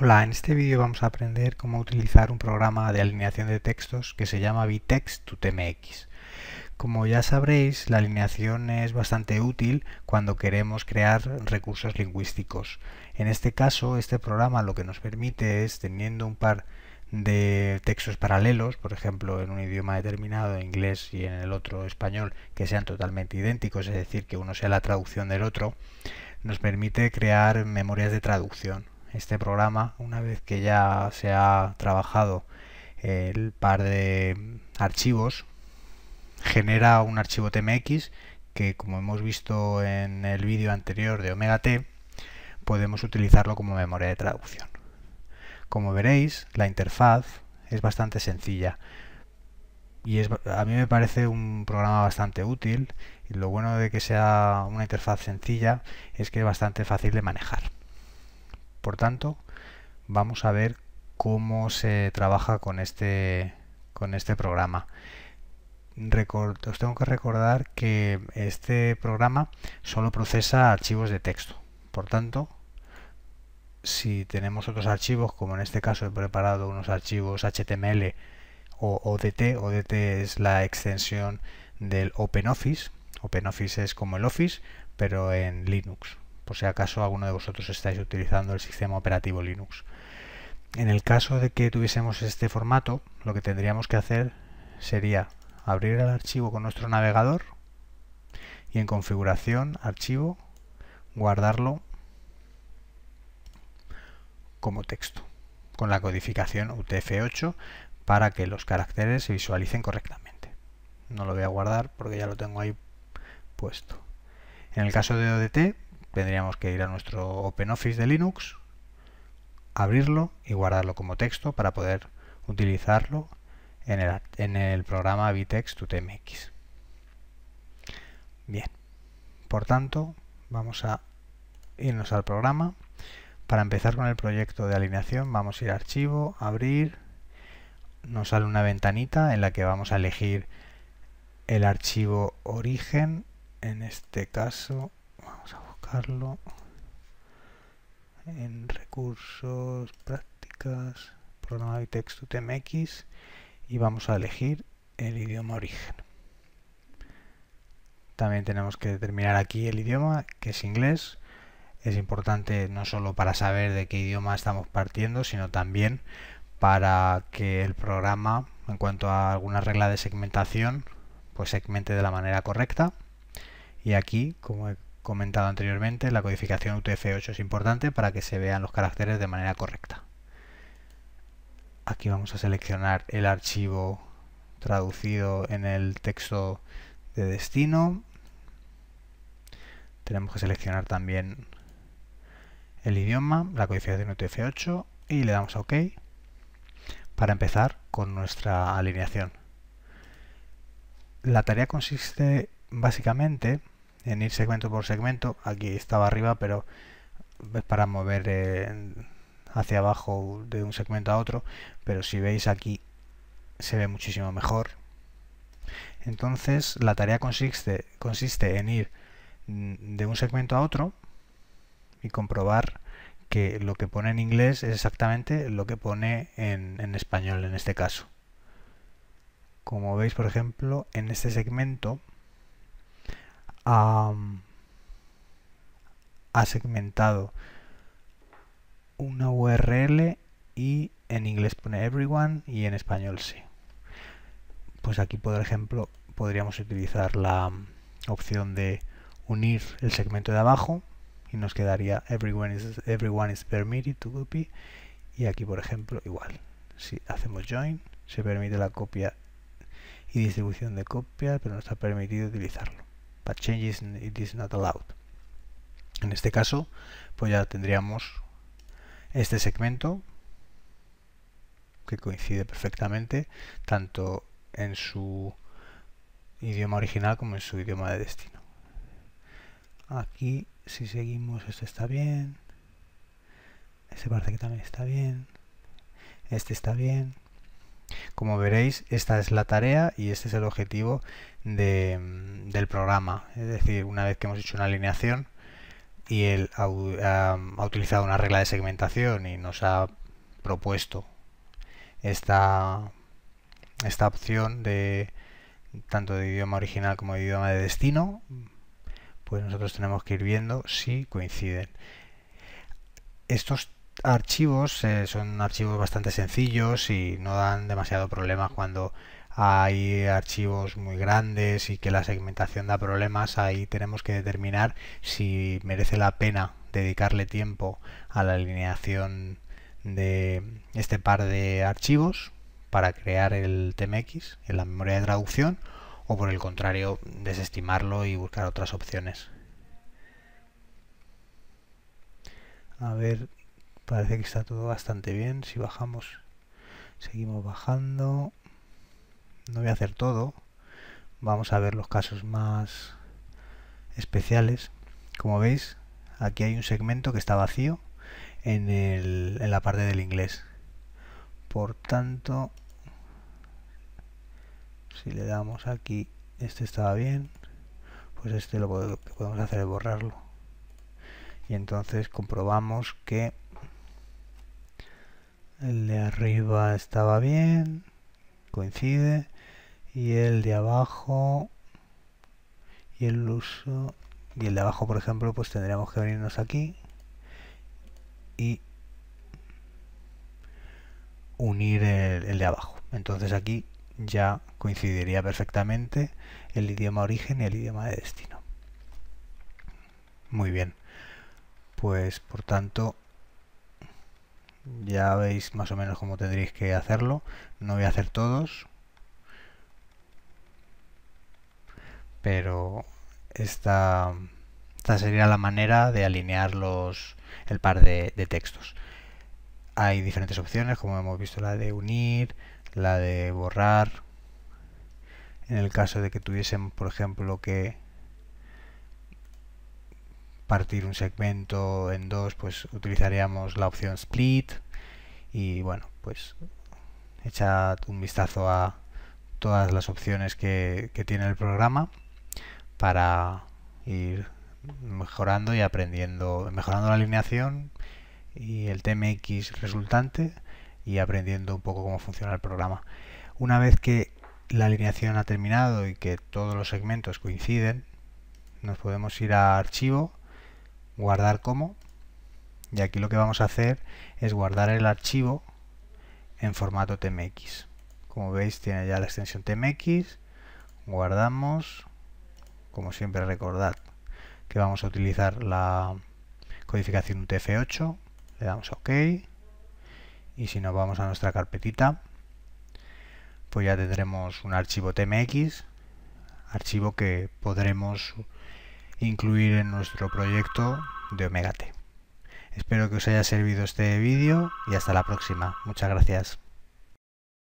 Hola, en este vídeo vamos a aprender cómo utilizar un programa de alineación de textos que se llama Vitext to TMX. Como ya sabréis, la alineación es bastante útil cuando queremos crear recursos lingüísticos. En este caso, este programa lo que nos permite es, teniendo un par de textos paralelos, por ejemplo, en un idioma determinado, en inglés y en el otro español, que sean totalmente idénticos, es decir, que uno sea la traducción del otro, nos permite crear memorias de traducción este programa una vez que ya se ha trabajado el par de archivos genera un archivo TMX que como hemos visto en el vídeo anterior de Omega T podemos utilizarlo como memoria de traducción. Como veréis la interfaz es bastante sencilla y a mí me parece un programa bastante útil y lo bueno de que sea una interfaz sencilla es que es bastante fácil de manejar. Por tanto, vamos a ver cómo se trabaja con este, con este programa. os tengo que recordar que este programa solo procesa archivos de texto. Por tanto, si tenemos otros archivos, como en este caso he preparado unos archivos HTML o ODT, ODT es la extensión del OpenOffice, OpenOffice es como el Office, pero en Linux por si acaso alguno de vosotros estáis utilizando el sistema operativo Linux. En el caso de que tuviésemos este formato, lo que tendríamos que hacer sería abrir el archivo con nuestro navegador y en configuración, archivo, guardarlo como texto con la codificación UTF-8 para que los caracteres se visualicen correctamente. No lo voy a guardar porque ya lo tengo ahí puesto. En el caso de ODT, tendríamos que ir a nuestro OpenOffice de Linux, abrirlo y guardarlo como texto para poder utilizarlo en el, programa Vitex 2TMX. Bien, por tanto, vamos a irnos al programa. Para empezar con el proyecto de alineación, vamos a ir a Archivo, Abrir. Nos sale una ventanita en la que vamos a elegir el archivo origen. En este caso, vamos a carlo en recursos, prácticas, programa y texto TMX y vamos a elegir el idioma origen. También tenemos que determinar aquí el idioma, que es inglés. Es importante no solo para saber de qué idioma estamos partiendo, sino también para que el programa, en cuanto a alguna regla de segmentación, pues segmente de la manera correcta. Y aquí, como he comentado anteriormente, la codificación UTF-8 es importante para que se vean los caracteres de manera correcta. Aquí vamos a seleccionar el archivo traducido en el texto de destino. Tenemos que seleccionar también el idioma, la codificación UTF-8 y le damos a OK para empezar con nuestra alineación. La tarea consiste básicamente en ir segmento por segmento. Aquí estaba arriba, pero es para mover eh, hacia abajo de un segmento a otro. Pero si veis aquí se ve muchísimo mejor. Entonces la tarea consiste, consiste en ir mm, de un segmento a otro y comprobar que lo que pone en inglés es exactamente lo que pone en español en este caso. Como veis, por ejemplo, en este segmento ha, segmentado una URL y en inglés pone everyone y en español sí. Pues aquí, por ejemplo, podríamos utilizar la opción de unir el segmento de abajo y nos quedaría everyone is, everyone is permitted to copy y aquí, por ejemplo, igual. Si hacemos join, se permite la copia y distribución de copias, pero no está permitido utilizarlo not allowed. En este caso, pues ya tendríamos este segmento que coincide perfectamente tanto en su idioma original como en su idioma de destino. Aquí, si seguimos, este está bien. Este parece que también está bien. Este está bien. Como veréis, esta es la tarea y este es el objetivo del programa. Es decir, una vez que hemos hecho una alineación y él ha, utilizado una regla de segmentación y nos ha propuesto esta, esta opción de tanto de idioma original como de idioma de destino, pues nosotros tenemos que ir viendo si coinciden. Estos archivos eh, son archivos bastante sencillos y no dan demasiado problemas cuando hay archivos muy grandes y que la segmentación da problemas, ahí tenemos que determinar si merece la pena dedicarle tiempo a la alineación de este par de archivos para crear el TMX en la memoria de traducción o por el contrario desestimarlo y buscar otras opciones. A ver, parece que está todo bastante bien si bajamos seguimos bajando no voy a hacer todo vamos a ver los casos más especiales como veis aquí hay un segmento que está vacío en, la parte del inglés por tanto si le damos aquí este estaba bien pues este lo, lo que podemos hacer es borrarlo y entonces comprobamos que el de arriba estaba bien, coincide. Y el de abajo y el uso y el de abajo por ejemplo pues tendríamos que venirnos aquí y unir el, el, de abajo entonces aquí ya coincidiría perfectamente el idioma origen y el idioma de destino muy bien pues por tanto ya veis más o menos cómo tendréis que hacerlo no voy a hacer todos pero esta, esta sería la manera de alinear los, el par de, de textos hay diferentes opciones como hemos visto la de unir la de borrar en el caso de que tuviesen por ejemplo que partir un segmento en dos, pues utilizaríamos la opción split y bueno, pues echa un vistazo a todas las opciones que, que tiene el programa para ir mejorando y aprendiendo, mejorando la alineación y el TMX resultante y aprendiendo un poco cómo funciona el programa. Una vez que la alineación ha terminado y que todos los segmentos coinciden, nos podemos ir a archivo guardar como y aquí lo que vamos a hacer es guardar el archivo en formato tmx como veis tiene ya la extensión tmx guardamos como siempre recordad que vamos a utilizar la codificación utf8 le damos ok y si nos vamos a nuestra carpetita pues ya tendremos un archivo tmx archivo que podremos incluir en nuestro proyecto de T. Espero que os haya servido este vídeo y hasta la próxima. Muchas gracias.